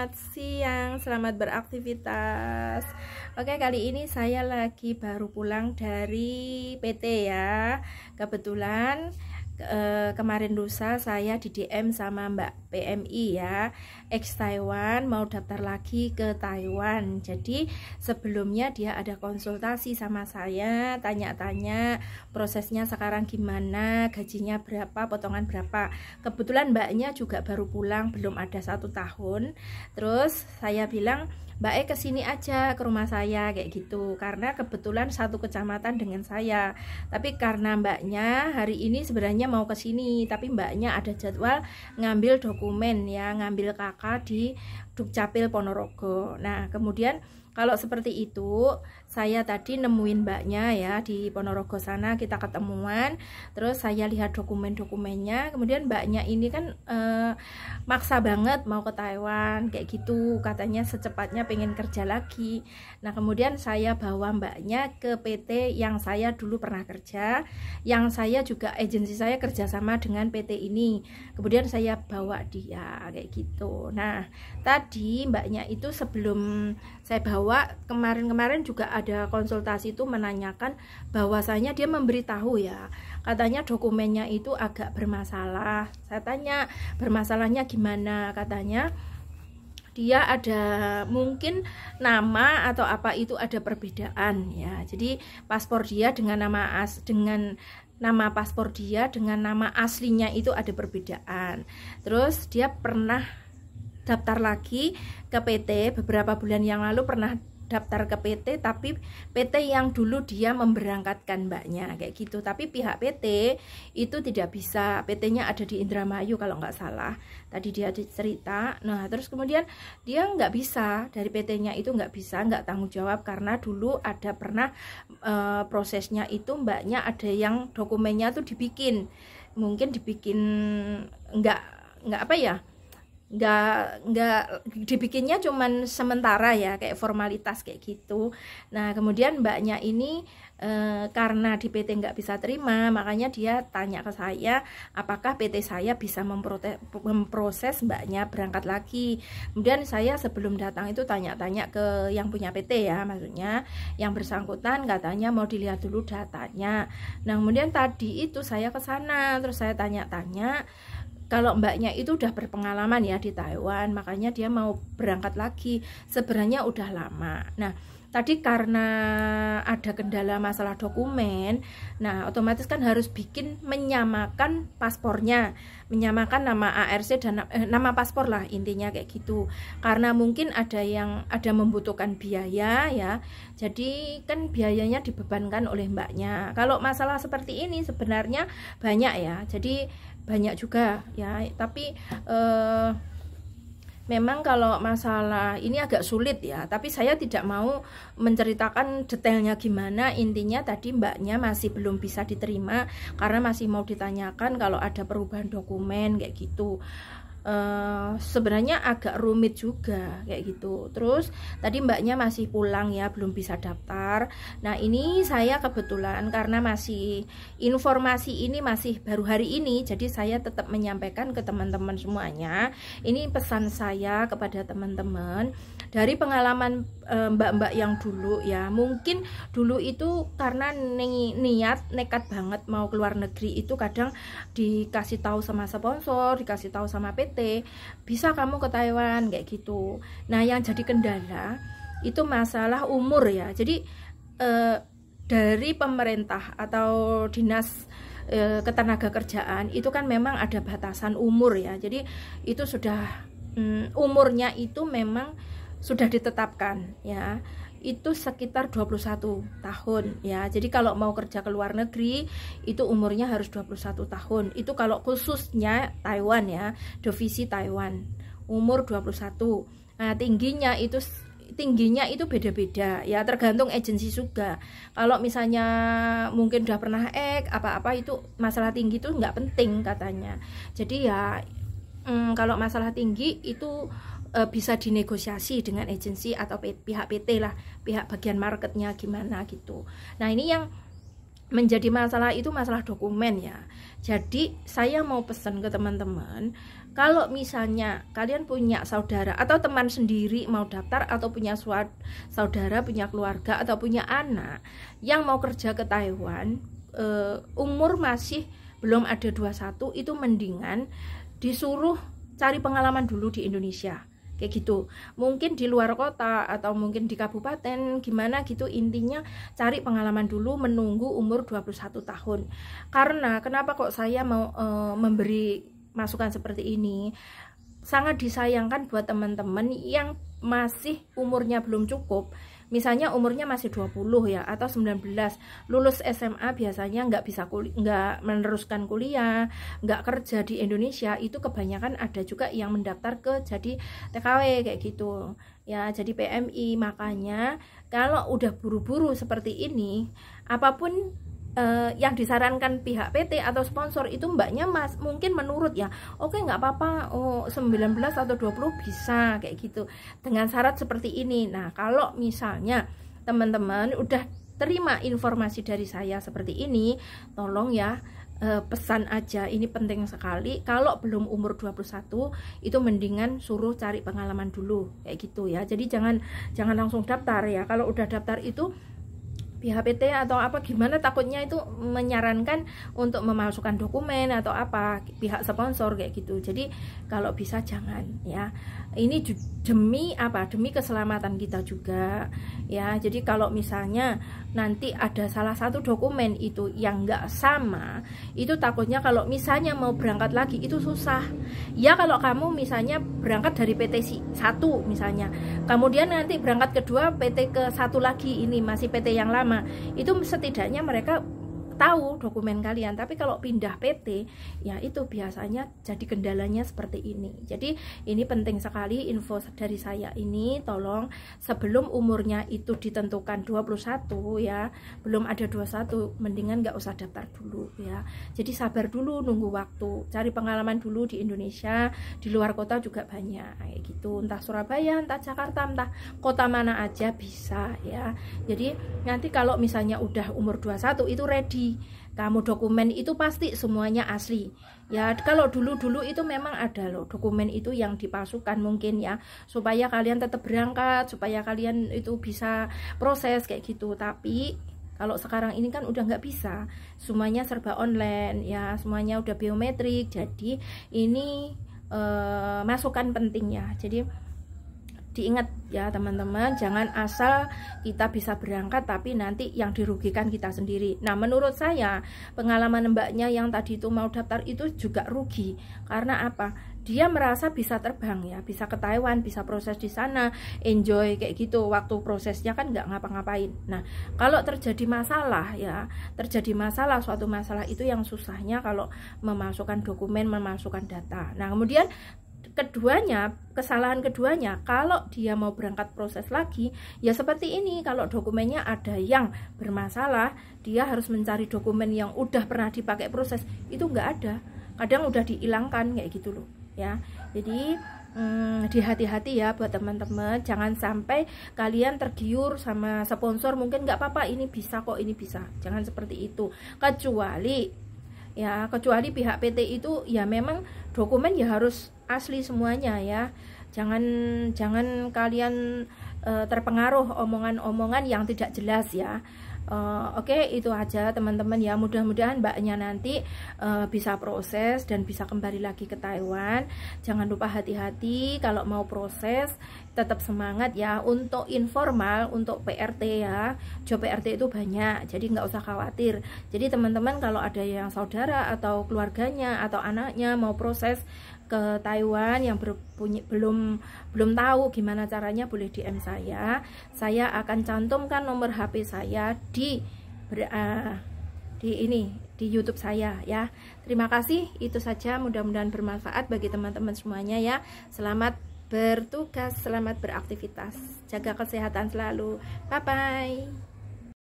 selamat siang, selamat beraktivitas. Oke, kali ini saya lagi baru pulang dari PT ya. Kebetulan e, kemarin lusa saya di DM sama Mbak PMI ya ex Taiwan mau daftar lagi ke Taiwan jadi sebelumnya dia ada konsultasi sama saya tanya-tanya prosesnya sekarang gimana gajinya berapa potongan berapa kebetulan mbaknya juga baru pulang belum ada satu tahun terus saya bilang Mbak E kesini aja ke rumah saya kayak gitu karena kebetulan satu kecamatan dengan saya tapi karena mbaknya hari ini sebenarnya mau ke sini tapi mbaknya ada jadwal ngambil dokumen ya ngambil kakak di Dukcapil Ponorogo nah kemudian kalau seperti itu, saya tadi nemuin mbaknya ya di Ponorogo sana kita ketemuan, terus saya lihat dokumen-dokumennya, kemudian mbaknya ini kan eh, maksa banget mau ke Taiwan kayak gitu, katanya secepatnya pengen kerja lagi. Nah kemudian saya bawa mbaknya ke PT yang saya dulu pernah kerja, yang saya juga agensi saya kerjasama dengan PT ini, kemudian saya bawa dia kayak gitu. Nah tadi mbaknya itu sebelum saya bawa bahwa kemarin-kemarin juga ada konsultasi itu menanyakan bahwasanya dia memberitahu ya katanya dokumennya itu agak bermasalah saya tanya bermasalahnya gimana katanya dia ada mungkin nama atau apa itu ada perbedaan ya jadi paspor dia dengan nama as dengan nama paspor dia dengan nama aslinya itu ada perbedaan terus dia pernah daftar lagi ke PT beberapa bulan yang lalu pernah daftar ke PT tapi PT yang dulu dia memberangkatkan mbaknya kayak gitu tapi pihak PT itu tidak bisa PT-nya ada di Indramayu kalau nggak salah tadi dia cerita nah terus kemudian dia nggak bisa dari PT-nya itu nggak bisa nggak tanggung jawab karena dulu ada pernah e, prosesnya itu mbaknya ada yang dokumennya tuh dibikin mungkin dibikin nggak nggak apa ya nggak nggak dibikinnya cuman sementara ya kayak formalitas kayak gitu nah kemudian mbaknya ini e, karena di PT nggak bisa terima makanya dia tanya ke saya apakah PT saya bisa memproses mbaknya berangkat lagi kemudian saya sebelum datang itu tanya-tanya ke yang punya PT ya maksudnya yang bersangkutan katanya mau dilihat dulu datanya nah kemudian tadi itu saya ke sana terus saya tanya-tanya kalau mbaknya itu udah berpengalaman ya di Taiwan makanya dia mau berangkat lagi sebenarnya udah lama nah tadi karena ada kendala masalah dokumen nah otomatis kan harus bikin menyamakan paspornya menyamakan nama ARC dan eh, nama paspor lah intinya kayak gitu karena mungkin ada yang ada membutuhkan biaya ya jadi kan biayanya dibebankan oleh mbaknya kalau masalah seperti ini sebenarnya banyak ya jadi banyak juga ya tapi eh, memang kalau masalah ini agak sulit ya tapi saya tidak mau menceritakan detailnya gimana intinya tadi mbaknya masih belum bisa diterima karena masih mau ditanyakan kalau ada perubahan dokumen kayak gitu Eh, sebenarnya agak rumit juga kayak gitu. Terus tadi mbaknya masih pulang ya, belum bisa daftar. Nah, ini saya kebetulan karena masih informasi ini masih baru hari ini, jadi saya tetap menyampaikan ke teman-teman semuanya. Ini pesan saya kepada teman-teman dari pengalaman eh, mbak-mbak yang dulu ya. Mungkin dulu itu karena ni niat nekat banget mau keluar negeri itu kadang dikasih tahu sama sponsor, dikasih tahu sama PT PT bisa kamu ke Taiwan kayak gitu nah yang jadi kendala itu masalah umur ya jadi eh, dari pemerintah atau dinas eh, ketenaga kerjaan itu kan memang ada batasan umur ya jadi itu sudah mm, umurnya itu memang sudah ditetapkan ya itu sekitar 21 tahun hmm. ya. Jadi kalau mau kerja ke luar negeri itu umurnya harus 21 tahun. Itu kalau khususnya Taiwan ya, divisi Taiwan. Umur 21. Nah, tingginya itu tingginya itu beda-beda ya tergantung agensi juga kalau misalnya mungkin udah pernah ek apa-apa itu masalah tinggi itu nggak penting katanya jadi ya hmm, kalau masalah tinggi itu uh, bisa dinegosiasi dengan agensi atau pihak PT lah pihak bagian marketnya gimana gitu nah ini yang menjadi masalah itu masalah dokumen ya jadi saya mau pesan ke teman-teman kalau misalnya kalian punya saudara atau teman sendiri mau daftar atau punya saudara punya keluarga atau punya anak yang mau kerja ke Taiwan uh, umur masih belum ada 21 itu mendingan disuruh cari pengalaman dulu di Indonesia kayak gitu mungkin di luar kota atau mungkin di kabupaten gimana gitu intinya cari pengalaman dulu menunggu umur 21 tahun karena kenapa kok saya mau e, memberi masukan seperti ini sangat disayangkan buat teman-teman yang masih umurnya belum cukup misalnya umurnya masih 20 ya atau 19 lulus SMA biasanya nggak bisa nggak meneruskan kuliah nggak kerja di Indonesia itu kebanyakan ada juga yang mendaftar ke jadi TKW kayak gitu ya jadi PMI makanya kalau udah buru-buru seperti ini apapun uh, yang disarankan pihak PT atau sponsor itu mbaknya mas mungkin menurut ya oke okay, nggak apa-apa oh 19 atau 20 bisa kayak gitu dengan syarat seperti ini nah kalau misalnya teman-teman udah terima informasi dari saya seperti ini tolong ya eh, pesan aja ini penting sekali kalau belum umur 21 itu mendingan suruh cari pengalaman dulu kayak gitu ya jadi jangan jangan langsung daftar ya kalau udah daftar itu pihak PT atau apa gimana takutnya itu menyarankan untuk memasukkan dokumen atau apa pihak sponsor kayak gitu jadi kalau bisa jangan ya ini demi apa demi keselamatan kita juga ya jadi kalau misalnya nanti ada salah satu dokumen itu yang nggak sama itu takutnya kalau misalnya mau berangkat lagi itu susah ya kalau kamu misalnya berangkat dari PT satu misalnya kemudian nanti berangkat kedua PT ke satu lagi ini masih PT yang lama sama itu setidaknya mereka tahu dokumen kalian tapi kalau pindah PT ya itu biasanya jadi kendalanya seperti ini jadi ini penting sekali info dari saya ini tolong sebelum umurnya itu ditentukan 21 ya belum ada 21 mendingan nggak usah daftar dulu ya jadi sabar dulu nunggu waktu cari pengalaman dulu di Indonesia di luar kota juga banyak kayak gitu entah Surabaya entah Jakarta entah kota mana aja bisa ya jadi nanti kalau misalnya udah umur 21 itu ready kamu dokumen itu pasti semuanya asli ya kalau dulu-dulu itu memang ada loh dokumen itu yang dipalsukan mungkin ya supaya kalian tetap berangkat supaya kalian itu bisa proses kayak gitu tapi kalau sekarang ini kan udah nggak bisa semuanya serba online ya semuanya udah biometrik jadi ini uh, masukan penting ya jadi diingat ya teman-teman jangan asal kita bisa berangkat tapi nanti yang dirugikan kita sendiri nah menurut saya pengalaman mbaknya yang tadi itu mau daftar itu juga rugi karena apa dia merasa bisa terbang ya bisa ke Taiwan bisa proses di sana enjoy kayak gitu waktu prosesnya kan nggak ngapa-ngapain nah kalau terjadi masalah ya terjadi masalah suatu masalah itu yang susahnya kalau memasukkan dokumen memasukkan data nah kemudian keduanya, kesalahan keduanya, kalau dia mau berangkat proses lagi, ya seperti ini, kalau dokumennya ada yang bermasalah, dia harus mencari dokumen yang udah pernah dipakai proses, itu nggak ada, kadang udah dihilangkan, kayak gitu loh, ya. Jadi, hmm, dihati-hati ya buat teman-teman, jangan sampai kalian tergiur sama sponsor, mungkin nggak apa-apa, ini bisa kok, ini bisa, jangan seperti itu, kecuali ya kecuali pihak PT itu ya memang dokumen ya harus asli semuanya ya jangan jangan kalian uh, terpengaruh omongan-omongan yang tidak jelas ya uh, oke okay, itu aja teman-teman ya mudah-mudahan mbaknya nanti uh, bisa proses dan bisa kembali lagi ke Taiwan jangan lupa hati-hati kalau mau proses tetap semangat ya untuk informal untuk PRT ya job PRT itu banyak jadi nggak usah khawatir jadi teman-teman kalau ada yang saudara atau keluarganya atau anaknya mau proses ke Taiwan yang berpunyi, belum belum tahu gimana caranya boleh DM saya. Saya akan cantumkan nomor HP saya di eh, di ini di YouTube saya ya. Terima kasih, itu saja mudah-mudahan bermanfaat bagi teman-teman semuanya ya. Selamat bertugas, selamat beraktivitas. Jaga kesehatan selalu. Bye bye.